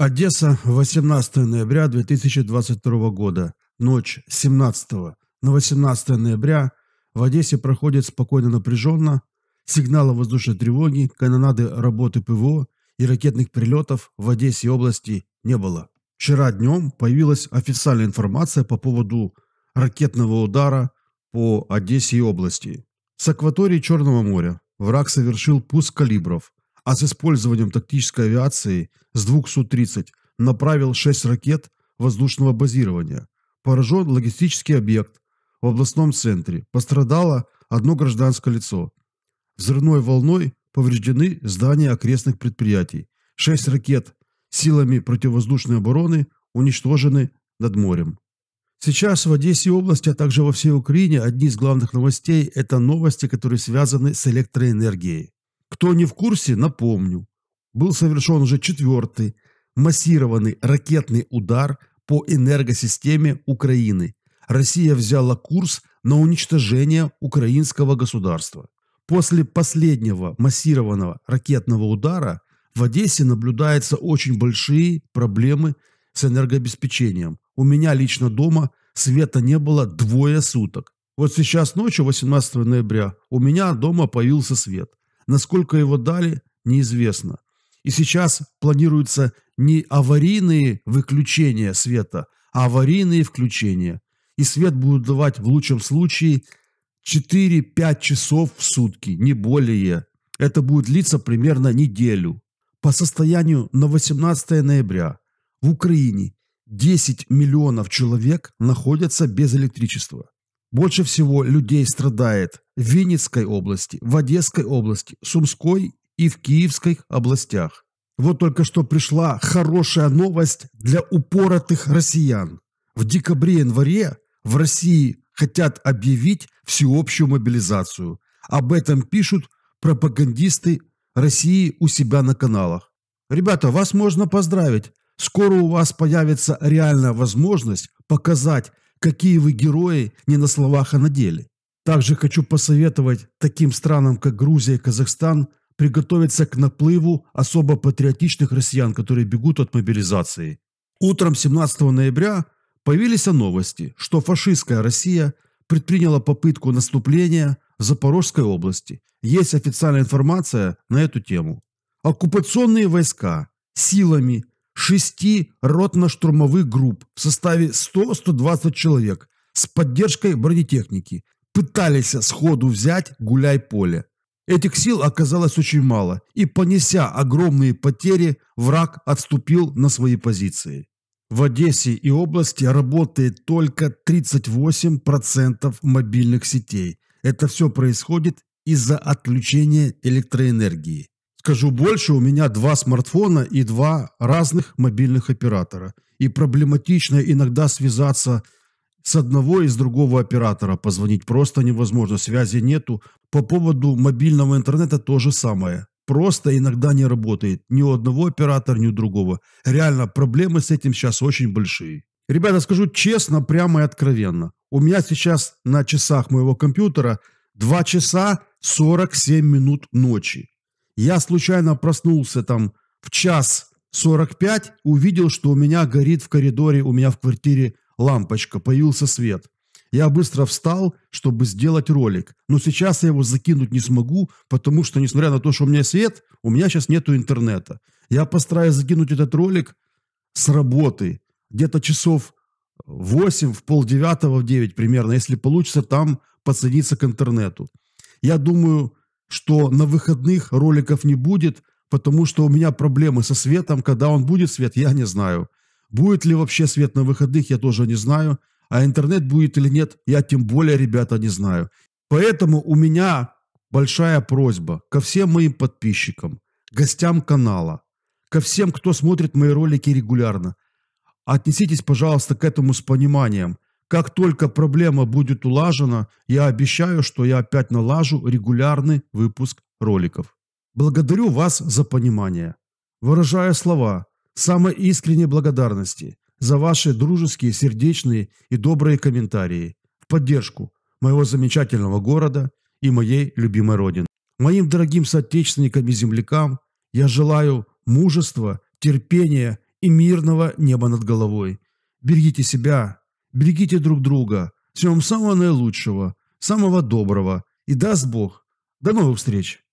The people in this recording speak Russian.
Одесса, 18 ноября 2022 года. Ночь 17 на 18 ноября в Одессе проходит спокойно напряженно. Сигналы воздушной тревоги, канонады работы ПВО и ракетных прилетов в Одессе и области не было. Вчера днем появилась официальная информация по поводу ракетного удара по Одессе и области. С акватории Черного моря враг совершил пуск калибров а с использованием тактической авиации с 230 направил 6 ракет воздушного базирования. Поражен логистический объект в областном центре. Пострадало одно гражданское лицо. Взрывной волной повреждены здания окрестных предприятий. 6 ракет силами противовоздушной обороны уничтожены над морем. Сейчас в Одессе и области, а также во всей Украине одни из главных новостей – это новости, которые связаны с электроэнергией. Кто не в курсе, напомню. Был совершен уже четвертый массированный ракетный удар по энергосистеме Украины. Россия взяла курс на уничтожение украинского государства. После последнего массированного ракетного удара в Одессе наблюдаются очень большие проблемы с энергообеспечением. У меня лично дома света не было двое суток. Вот сейчас ночью, 18 ноября, у меня дома появился свет. Насколько его дали, неизвестно. И сейчас планируются не аварийные выключения света, а аварийные включения. И свет будут давать в лучшем случае 4-5 часов в сутки, не более. Это будет длиться примерно неделю. По состоянию на 18 ноября в Украине 10 миллионов человек находятся без электричества. Больше всего людей страдает в Винницкой области, в Одесской области, Сумской и в Киевской областях. Вот только что пришла хорошая новость для упоротых россиян. В декабре-январе в России хотят объявить всеобщую мобилизацию. Об этом пишут пропагандисты России у себя на каналах. Ребята, вас можно поздравить. Скоро у вас появится реальная возможность показать какие вы герои не на словах, а на деле. Также хочу посоветовать таким странам, как Грузия и Казахстан, приготовиться к наплыву особо патриотичных россиян, которые бегут от мобилизации. Утром 17 ноября появились новости, что фашистская Россия предприняла попытку наступления в Запорожской области. Есть официальная информация на эту тему. Оккупационные войска силами шести ротно-штурмовых групп в составе 100-120 человек с поддержкой бронетехники пытались сходу взять гуляй-поле. Этих сил оказалось очень мало, и, понеся огромные потери, враг отступил на свои позиции. В Одессе и области работает только 38% мобильных сетей. Это все происходит из-за отключения электроэнергии. Скажу больше, у меня два смартфона и два разных мобильных оператора. И проблематично иногда связаться с одного и с другого оператора. Позвонить просто невозможно, связи нету. По поводу мобильного интернета то же самое. Просто иногда не работает ни у одного оператора, ни у другого. Реально, проблемы с этим сейчас очень большие. Ребята, скажу честно, прямо и откровенно. У меня сейчас на часах моего компьютера 2 часа 47 минут ночи. Я случайно проснулся там в час 45, увидел, что у меня горит в коридоре, у меня в квартире лампочка, появился свет. Я быстро встал, чтобы сделать ролик. Но сейчас я его закинуть не смогу, потому что, несмотря на то, что у меня свет, у меня сейчас нету интернета. Я постараюсь закинуть этот ролик с работы. Где-то часов 8, в полдевятого, в 9 примерно. Если получится, там подсоединиться к интернету. Я думаю, что на выходных роликов не будет, потому что у меня проблемы со светом. Когда он будет свет, я не знаю. Будет ли вообще свет на выходных, я тоже не знаю. А интернет будет или нет, я тем более, ребята, не знаю. Поэтому у меня большая просьба ко всем моим подписчикам, гостям канала, ко всем, кто смотрит мои ролики регулярно. Отнеситесь, пожалуйста, к этому с пониманием – как только проблема будет улажена, я обещаю, что я опять налажу регулярный выпуск роликов. Благодарю вас за понимание. Выражаю слова самой искренней благодарности за ваши дружеские, сердечные и добрые комментарии в поддержку моего замечательного города и моей любимой родины. Моим дорогим соотечественникам и землякам я желаю мужества, терпения и мирного неба над головой. Берегите себя, Берегите друг друга. Всем самого наилучшего, самого доброго. И даст Бог. До новых встреч.